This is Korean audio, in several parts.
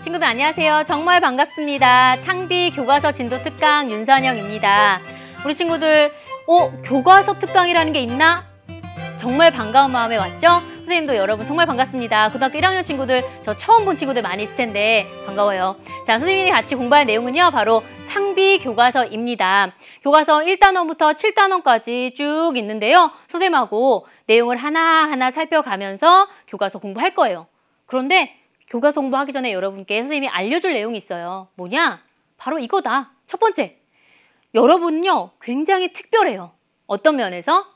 친구들 안녕하세요. 정말 반갑습니다. 창비 교과서 진도 특강 윤선영입니다. 우리 친구들, 어, 교과서 특강이라는 게 있나? 정말 반가운 마음에 왔죠? 선생님도 여러분 정말 반갑습니다. 고등학교 1학년 친구들, 저 처음 본 친구들 많이 있을 텐데 반가워요. 자, 선생님이 같이 공부할 내용은요, 바로 창비 교과서입니다. 교과서 1단원부터 7단원까지 쭉 있는데요. 선생님하고 내용을 하나하나 살펴가면서 교과서 공부할 거예요. 그런데 교과 공부하기 전에 여러분께 선생님이 알려줄 내용이 있어요. 뭐냐? 바로 이거다. 첫 번째, 여러분요 굉장히 특별해요. 어떤 면에서?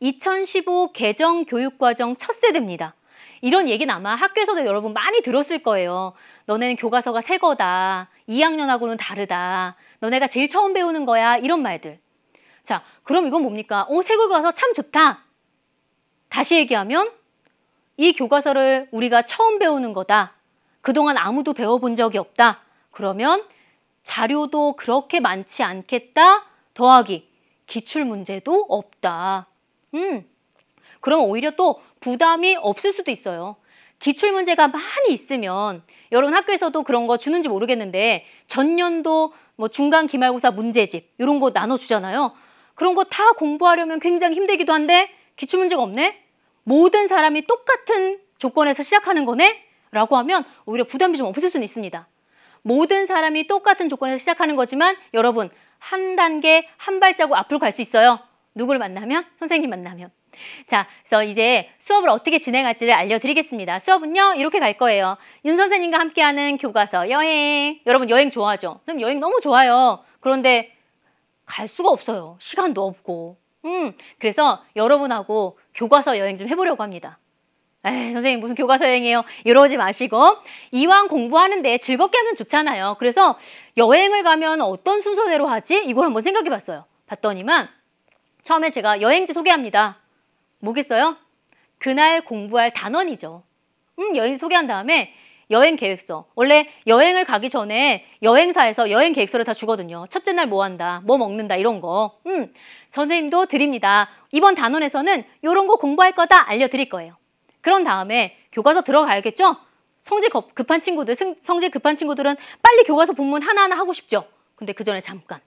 2015 개정 교육과정 첫 세대입니다. 이런 얘기는 아마 학교에서도 여러분 많이 들었을 거예요. 너네는 교과서가 새 거다. 2학년하고는 다르다. 너네가 제일 처음 배우는 거야. 이런 말들. 자, 그럼 이건 뭡니까? 어, 새 교과서 참 좋다. 다시 얘기하면 이 교과서를 우리가 처음 배우는 거다. 그동안 아무도 배워본 적이 없다. 그러면 자료도 그렇게 많지 않겠다. 더하기 기출 문제도 없다. 음. 그럼 오히려 또 부담이 없을 수도 있어요. 기출 문제가 많이 있으면 여러분 학교에서도 그런 거 주는지 모르겠는데 전년도 뭐 중간 기말고사 문제집 이런 거 나눠 주잖아요. 그런 거 다 공부하려면 굉장히 힘들기도 한데 기출 문제가 없네. 모든 사람이 똑같은 조건에서 시작하는 거네. 라고 하면 오히려 부담이 좀 없을 수는 있습니다. 모든 사람이 똑같은 조건에서 시작하는 거지만 여러분 한 단계 한 발자국 앞으로 갈 수 있어요. 누구를 만나면? 선생님 만나면. 자, 그래서 이제 수업을 어떻게 진행할지를 알려드리겠습니다. 수업은요, 이렇게 갈 거예요. 윤 선생님과 함께하는 교과서 여행. 여러분 여행 좋아하죠? 그럼 여행 너무 좋아요. 그런데 갈 수가 없어요. 시간도 없고. 음, 그래서 여러분하고 교과서 여행 좀 해보려고 합니다. 에이, 선생님 무슨 교과서여행이에요. 이러지 마시고 이왕 공부하는데 즐겁게 하면 좋잖아요. 그래서 여행을 가면 어떤 순서대로 하지? 이걸 한번 생각해 봤어요. 봤더니만 처음에 제가 여행지 소개합니다. 뭐겠어요? 그날 공부할 단원이죠. 음, 여행지 소개한 다음에 여행 계획서. 원래 여행을 가기 전에 여행사에서 여행 계획서를 다 주거든요. 첫째 날 뭐 한다, 뭐 먹는다 이런 거. 음, 선생님도 드립니다. 이번 단원에서는 이런 거 공부할 거다 알려드릴 거예요. 그런 다음에 교과서 들어가야겠죠? 성질 급한 친구들, 성질 급한 친구들은 빨리 교과서 본문 하나하나 하고 싶죠. 근데 그 전에 잠깐.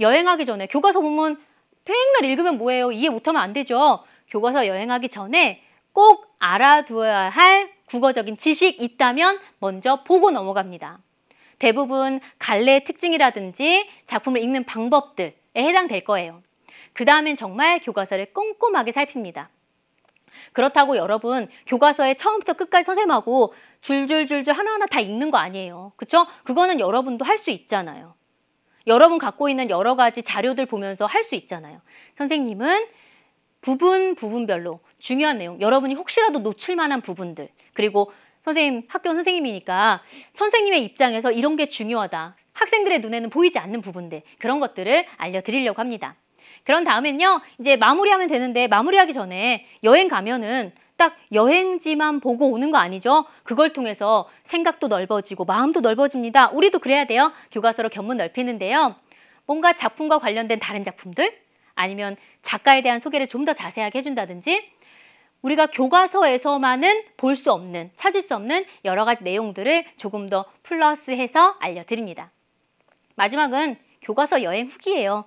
여행하기 전에 교과서 본문 백날 읽으면 뭐예요? 이해 못하면 안 되죠. 교과서 여행하기 전에 꼭 알아두어야 할 국어적인 지식 있다면 먼저 보고 넘어갑니다. 대부분 갈래의 특징이라든지 작품을 읽는 방법들에 해당될 거예요. 그 다음엔 정말 교과서를 꼼꼼하게 살핍니다. 그렇다고 여러분 교과서에 처음부터 끝까지 선생님하고 줄줄줄줄 하나하나 다 읽는 거 아니에요. 그쵸? 그거는 여러분도 할 수 있잖아요. 여러분 갖고 있는 여러 가지 자료들 보면서 할 수 있잖아요. 선생님은 부분 부분별로 중요한 내용, 여러분이 혹시라도 놓칠 만한 부분들, 그리고 선생님, 학교 선생님이니까 선생님의 입장에서 이런 게 중요하다. 학생들의 눈에는 보이지 않는 부분들, 그런 것들을 알려드리려고 합니다. 그런 다음엔요. 이제 마무리하면 되는데 마무리하기 전에 여행 가면은 딱 여행지만 보고 오는 거 아니죠? 그걸 통해서 생각도 넓어지고 마음도 넓어집니다. 우리도 그래야 돼요. 교과서로 견문 넓히는데요. 뭔가 작품과 관련된 다른 작품들 아니면 작가에 대한 소개를 좀 더 자세하게 해준다든지 우리가 교과서에서만은 볼 수 없는, 찾을 수 없는 여러 가지 내용들을 조금 더 플러스해서 알려드립니다. 마지막은 교과서 여행 후기예요.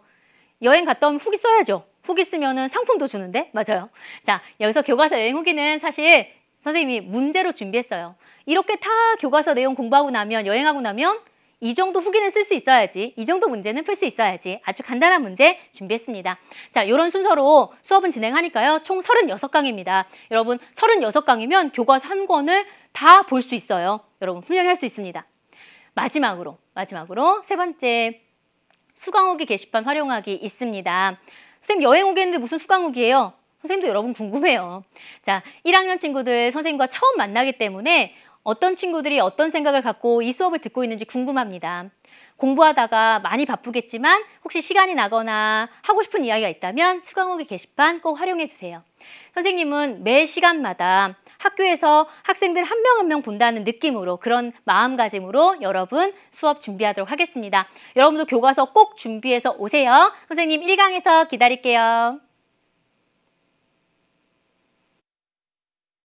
여행 갔다 오면 후기 써야죠. 후기 쓰면은 상품도 주는데 맞아요. 자 여기서 교과서 여행 후기는 사실 선생님이 문제로 준비했어요. 이렇게 다 교과서 내용 공부하고 나면 여행하고 나면 이 정도 후기는 쓸 수 있어야지 이 정도 문제는 풀 수 있어야지 아주 간단한 문제 준비했습니다. 자 이런 순서로 수업은 진행하니까요. 총 36강입니다. 여러분 36강이면 교과서 한 권을 다 볼 수 있어요. 여러분 훈련할수 있습니다. 마지막으로 마지막으로 세 번째 수강 후기 게시판 활용하기 있습니다. 선생님 여행 오겠는데 무슨 수강 후기예요? 선생님도 여러분 궁금해요. 자, 1학년 친구들 선생님과 처음 만나기 때문에 어떤 친구들이 어떤 생각을 갖고 이 수업을 듣고 있는지 궁금합니다. 공부하다가 많이 바쁘겠지만 혹시 시간이 나거나 하고 싶은 이야기가 있다면 수강후기 게시판 꼭 활용해 주세요. 선생님은 매 시간마다 학교에서 학생들 한명 한명 한 명 본다는 느낌으로 그런 마음가짐으로 여러분 수업 준비하도록 하겠습니다. 여러분도 교과서 꼭 준비해서 오세요. 선생님 1강에서 기다릴게요.